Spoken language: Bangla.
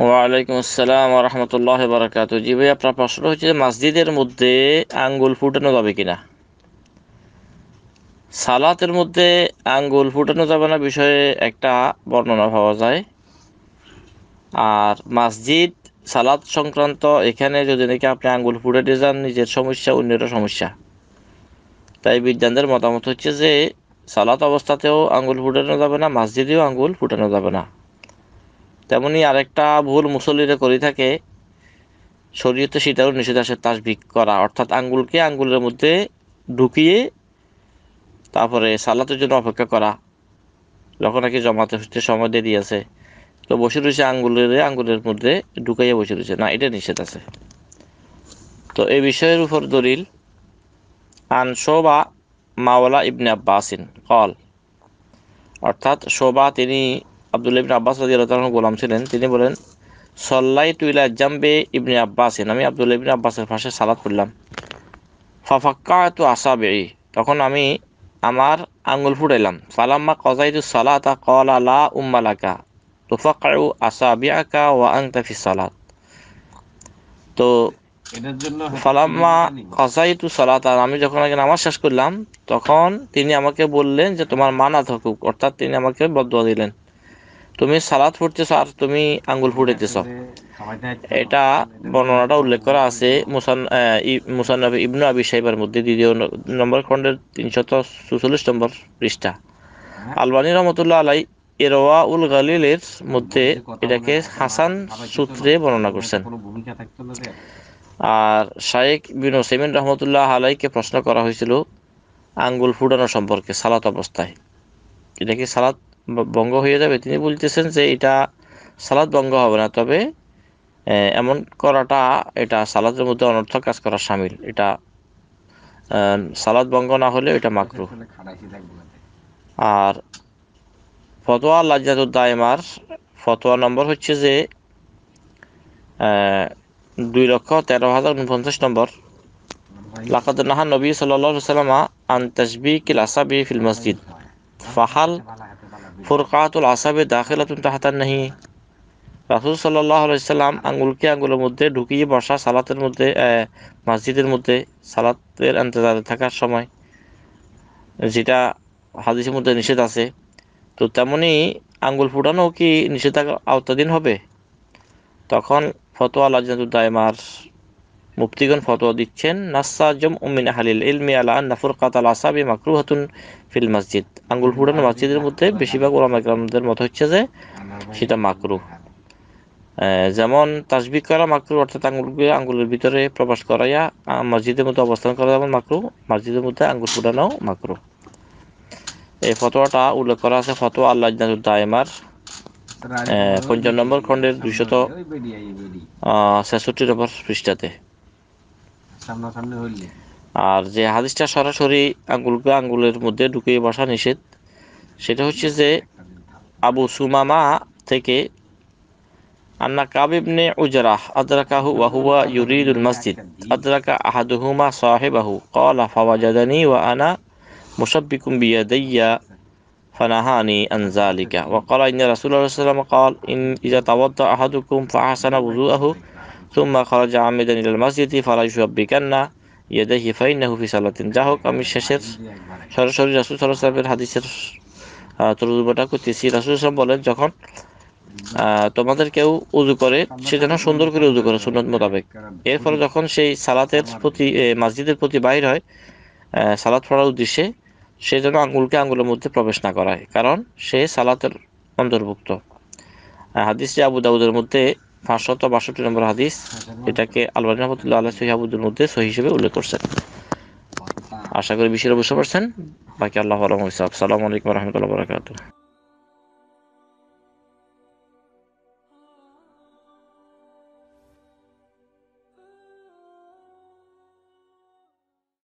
ওয়ালাইকুম আসসালাম রহমতুল্লাহ বারাকাত জি ভাই আপনার প্রশ্ন হচ্ছে মসজিদের মধ্যে আঙ্গুল ফুটানো যাবে কিনা সালাতের মধ্যে আঙ্গুল ফুটানো যাবে না বিষয়ে একটা বর্ণনা পাওয়া যায় আর মসজিদ সালাদ সংক্রান্ত এখানে যদি নাকি আপনি আঙ্গুল ফুটাতে যান নিজের সমস্যা অন্যের সমস্যা তাই বিজ্ঞানদের মতামত হচ্ছে যে সালাত অবস্থাতেও আঙ্গুল ফুটানো যাবে না মসজিদেও আঙ্গুল ফুটানো যাবে না তেমনি আরেকটা ভুল মুসল্লিরা করে থাকে শরীয়তে সেটাও নিষেধ আসে তাসবিক করা অর্থাৎ আঙ্গুলকে আঙ্গুলের মধ্যে ঢুকিয়ে তারপরে সালাতের জন্য অপেক্ষা করা যখন নাকি জমাতে হচ্ছে সময় দেরি আছে তো বসে রয়েছে আঙ্গুলের আঙ্গুলের মধ্যে ঢুকাইয়া বসে রয়েছে না এটা নিষেধ আছে তো এই বিষয়ের উপর দলিল আন শোবা মাওলা ইবনে আব্বাসিন কল অর্থাৎ শোবা তিনি আব্দুল ইবিন আব্বাস রাজিয়াল গোলাম ছিলেন তিনি বলেন সল্লাই তুইলা জাম্বে ইবনে আব্বাসেন আমি আব্দুল ইবিন আব্বাসের পাশে সালাত পড়লাম ফাফাক্কা তু আসাবে তখন আমি আমার আঙুল ফুটাইলাম কজাই তু সালাত কল আলা উম্মালাকা তুফাকাউ আসাবিয়াকা ওয়া আংতা ফি সালাত তো ফালাম্মা তু সালাতা আমি যখন আগে নামাজ শেষ করলাম তখন তিনি আমাকে বললেন যে তোমার মানা থাকুক অর্থাৎ তিনি আমাকে বদুয়া দিলেন তুমি সালাদ ফুটতেছ আর তুমি আঙ্গুল ফুটেতেছ এটা বর্ণনাটা উল্লেখ করা আছে মুসান মুসান্নবী ইবনু আবি সাহিবের মধ্যে দ্বিতীয় নম্বর খণ্ডের তিনশত চুচল্লিশ নম্বর পৃষ্ঠা আলবানি রহমতুল্লাহ আলাই এরোয়া উল গালিলের মধ্যে এটাকে হাসান সূত্রে বর্ণনা করছেন আর শায়েক বিন ওসেমিন রহমতুল্লাহ আলাইকে প্রশ্ন করা হয়েছিল আঙ্গুল ফুটানো সম্পর্কে সালাত অবস্থায় এটাকে সালাত ভঙ্গ হয়ে যাবে তিনি বলতেছেন যে এটা সালাদ ভঙ্গ হবে না তবে এমন করাটা এটা সালাদের মধ্যে অনর্থক কাজ করা সামিল এটা সালাদ ভঙ্গ না হলেও এটা মাকরু আর ফতোয়া লাজাতুদ্দাইমার ফতোয়া নম্বর হচ্ছে যে দুই লক্ষ তেরো হাজার উনপঞ্চাশ নম্বর লাকাদ নাহা নবী সাল্লাহ সাল্লামা আন তাসবি কিল আসাবি ফিল মসজিদ ফাহাল ফুরকাতুল আসাবে দাখিলাতুন তাহাতান নাহি রাসুল সাল্লাহ আলাইসাল্লাম আঙ্গুলকে আঙ্গুলের মধ্যে ঢুকিয়ে বসা সালাতের মধ্যে মসজিদের মধ্যে সালাতের আন্তর্জাতে থাকার সময় যেটা হাদিসের মধ্যে নিষেধ আছে তো তেমনি আঙ্গুল ফুটানো কি নিষেধাজ্ঞা আওতাধীন হবে তখন ফতোয়া দায়মার মুফতিগণ ফতোয়া দিচ্ছেন নাসাজম উমিন আহালিল ইলমি আলা নাফুর কাতাল আসাবি মাকরুহাতুন ফিল মসজিদ আঙ্গুল ফুটানো মসজিদের মধ্যে বেশিরভাগ ওলামা গ্রামদের মত হচ্ছে যে সেটা মাকরু যেমন তাসবি করা মাকরু অর্থাৎ আঙ্গুলগুলো আঙ্গুলের ভিতরে প্রবেশ করাইয়া মসজিদের মধ্যে অবস্থান করা যেমন মাকরু মসজিদের মধ্যে আঙ্গুল ফুটানো মাকরু এই ফতোয়াটা উল্লেখ করা আছে ফতোয়া আল্লাহ দায়মার পঞ্চান্ন নম্বর খণ্ডের দুইশত ছেষট্টি নম্বর পৃষ্ঠাতে আর যে হাদিসটা সরাসরি আঙ্গুলকে আঙ্গুলের মধ্যে ঢুকিয়ে বসা নিষেধ সেটা হচ্ছে যে আবু সুমামা থেকে আন্না কাবিবনে উজরাহ আদরাকাহু ওয়াহুয়া ইউরিদুল মসজিদ আদরাকা আহাদুহুমা সাহেবাহু কলা ফাওয়াজাদানি ওয়া আনা মুসাব্বিকুম বিয়াদাইয়া فنهاني عن ذلك وقال إن رسول الله صلى الله عليه وسلم قال إن إذا توضأ أحدكم فأحسن وضوءه তুম্মা খরজা আমিদান ইলাল মসজিদি ফালাই সুব্বিকান্না ইয়াদাহি ফাইনাহু ফি সালাতিন যা হোক আমি শেষের সরাসরি রাসুল সাল্লামের হাদিসের তরুজমাটা করতেছি রাসুল বলেন যখন তোমাদের কেউ উজু করে সে যেন সুন্দর করে উজু করে সুন্নাত মোতাবেক এরপরে যখন সেই সালাতের প্রতি মসজিদের প্রতি বাইর হয় সালাত পড়ার উদ্দেশ্যে সে যেন আঙ্গুলকে আঙ্গুলের মধ্যে প্রবেশ না করায় কারণ সে সালাতের অন্তর্ভুক্ত হাদিসে আবু দাউদের মধ্যে পাঁচশত বাষট্টি নম্বর হাদিস এটাকে আলবানী রহমতুল্লাহ আল্লাহ সহিহাবুদ্দুল মধ্যে সহি হিসেবে উল্লেখ করছেন আশা করি বিষয়টা বুঝতে পারছেন বাকি আল্লাহ আলম সালামু আলাইকুম রহমতুল্লাহ বরাকাত